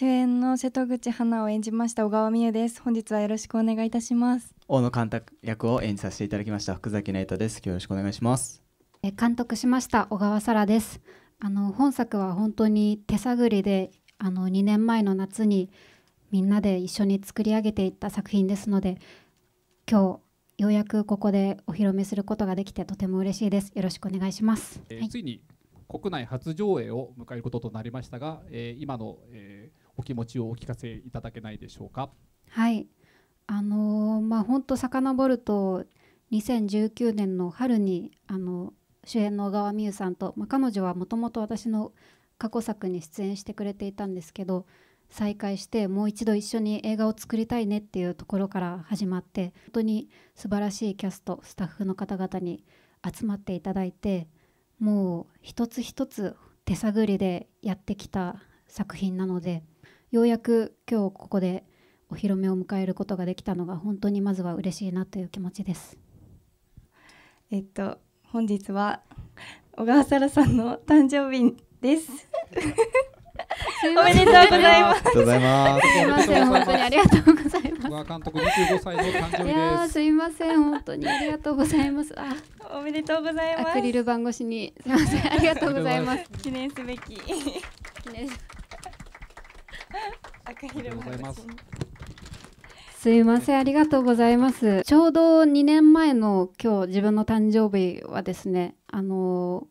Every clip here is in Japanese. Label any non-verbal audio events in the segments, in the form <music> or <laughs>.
主演の瀬戸口花を演じました小川美優です本日はよろしくお願いいたします大野監督役を演じさせていただきました福崎奈太ですよろしくお願いしますえ監督しました小川沙羅ですあの本作は本当に手探りであの2年前の夏にみんなで一緒に作り上げていった作品ですので今日ようやくここでお披露目することができてとても嬉しいですよろしくお願いします、えーはい、ついに国内初上映を迎えることとなりましたが、えー、今の、えーお気持ちをお聞かせいただけないでしょうか。はいあのー、まあ本当遡ると2019年の春にあの主演の小川美優さんと、まあ、彼女はもともと私の過去作に出演してくれていたんですけど再会してもう一度一緒に映画を作りたいねっていうところから始まって本当に素晴らしいキャストスタッフの方々に集まっていただいてもう一つ一つ手探りでやってきた作品なので。ようやく今日ここでお披露目を迎えることができたのが本当にまずは嬉しいなという気持ちです。えっと本日は小川沙羅さんの誕生日です。<laughs> おめでとうございます。すみません、本当にありがとうございます。小川監督、25歳の誕生日です。いやすみません、本当にありがとうございます。あ、おめでとうございます。アクリル板越しに、すみません、ありがとうございます。記念すべき。記念。すいませんありがとうございますちょうど2年前の今日自分の誕生日はですねあの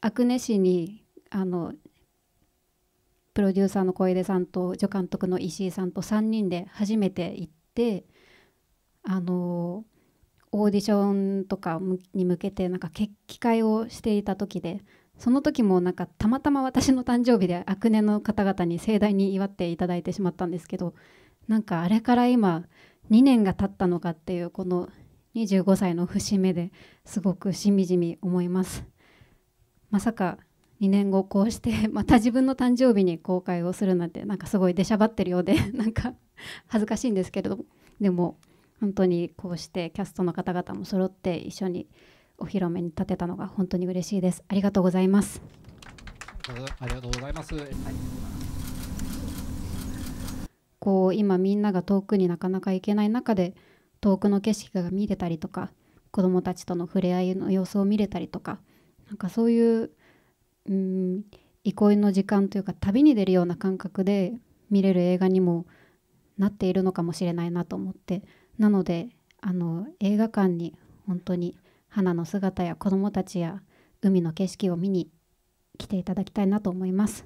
阿久根市にあのプロデューサーの小出さんと助監督の石井さんと3人で初めて行ってあのオーディションとかに向けてなんか決起会をしていた時でその時もなんかたまたま私の誕生日で悪年の方々に盛大に祝っていただいてしまったんですけどなんかあれから今2年が経ったのかっていうこの25歳の節目ですごくしみじみ思いますまさか2年後こうして <laughs> また自分の誕生日に公開をするなんてなんかすごい出しゃばってるようで <laughs> なんか恥ずかしいんですけれどもでも本当にこうしてキャストの方々も揃って一緒にお披露目に立てたのが本当に嬉しいです。ありがとうございます。ありがとうございます。はい、こう今みんなが遠くになかなか行けない中で遠くの景色が見れたりとか子どもたちとの触れ合いの様子を見れたりとかなんかそういううん憩いの時間というか旅に出るような感覚で見れる映画にもなっているのかもしれないなと思ってなのであの映画館に本当に花の姿や子どもたちや海の景色を見に来ていただきたいなと思います